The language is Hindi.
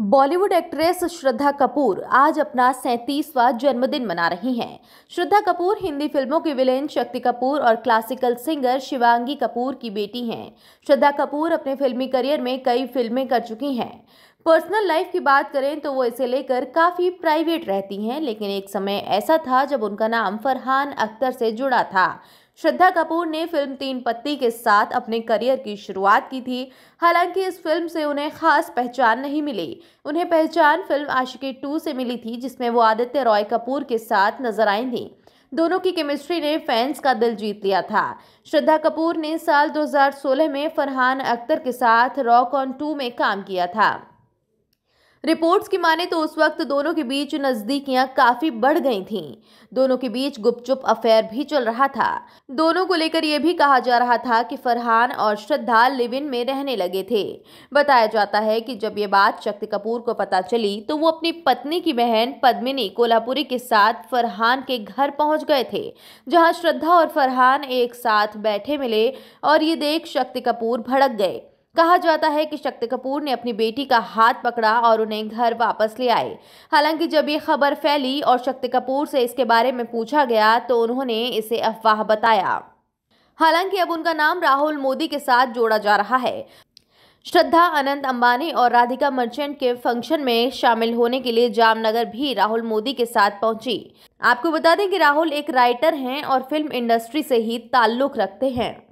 बॉलीवुड एक्ट्रेस श्रद्धा कपूर आज अपना सैंतीसवां जन्मदिन मना रही हैं श्रद्धा कपूर हिंदी फिल्मों की विलेन शक्ति कपूर और क्लासिकल सिंगर शिवांगी कपूर की बेटी हैं श्रद्धा कपूर अपने फिल्मी करियर में कई फिल्में कर चुकी हैं पर्सनल लाइफ की बात करें तो वो इसे लेकर काफ़ी प्राइवेट रहती हैं लेकिन एक समय ऐसा था जब उनका नाम फरहान अख्तर से जुड़ा था श्रद्धा कपूर ने फिल्म तीन पत्ती के साथ अपने करियर की शुरुआत की थी हालांकि इस फिल्म से उन्हें खास पहचान नहीं मिली उन्हें पहचान फिल्म आशिकी टू से मिली थी जिसमें वो आदित्य रॉय कपूर के साथ नजर आई थी दोनों की केमिस्ट्री ने फैंस का दिल जीत लिया था श्रद्धा कपूर ने साल 2016 में फरहान अख्तर के साथ रॉक ऑन टू में काम किया था रिपोर्ट्स की माने तो उस वक्त दोनों के बीच नज़दीकियां काफ़ी बढ़ गई थीं। दोनों के बीच गुपचुप अफेयर भी चल रहा था दोनों को लेकर यह भी कहा जा रहा था कि फरहान और श्रद्धा इन में रहने लगे थे बताया जाता है कि जब ये बात शक्ति कपूर को पता चली तो वो अपनी पत्नी की बहन पद्मिनी कोल्हापुरी के साथ फरहान के घर पहुंच गए थे जहाँ श्रद्धा और फरहान एक साथ बैठे मिले और ये देख शक्ति कपूर भड़क गए कहा जाता है कि शक्ति कपूर ने अपनी बेटी का हाथ पकड़ा और उन्हें घर वापस ले आए हालांकि जब ये खबर फैली और शक्ति कपूर से इसके बारे में पूछा गया तो उन्होंने इसे अफवाह बताया हालांकि अब उनका नाम राहुल मोदी के साथ जोड़ा जा रहा है श्रद्धा अनंत अंबानी और राधिका मर्चेंट के फंक्शन में शामिल होने के लिए जामनगर भी राहुल मोदी के साथ पहुंची आपको बता दें कि राहुल एक राइटर हैं और फिल्म इंडस्ट्री से ही ताल्लुक रखते हैं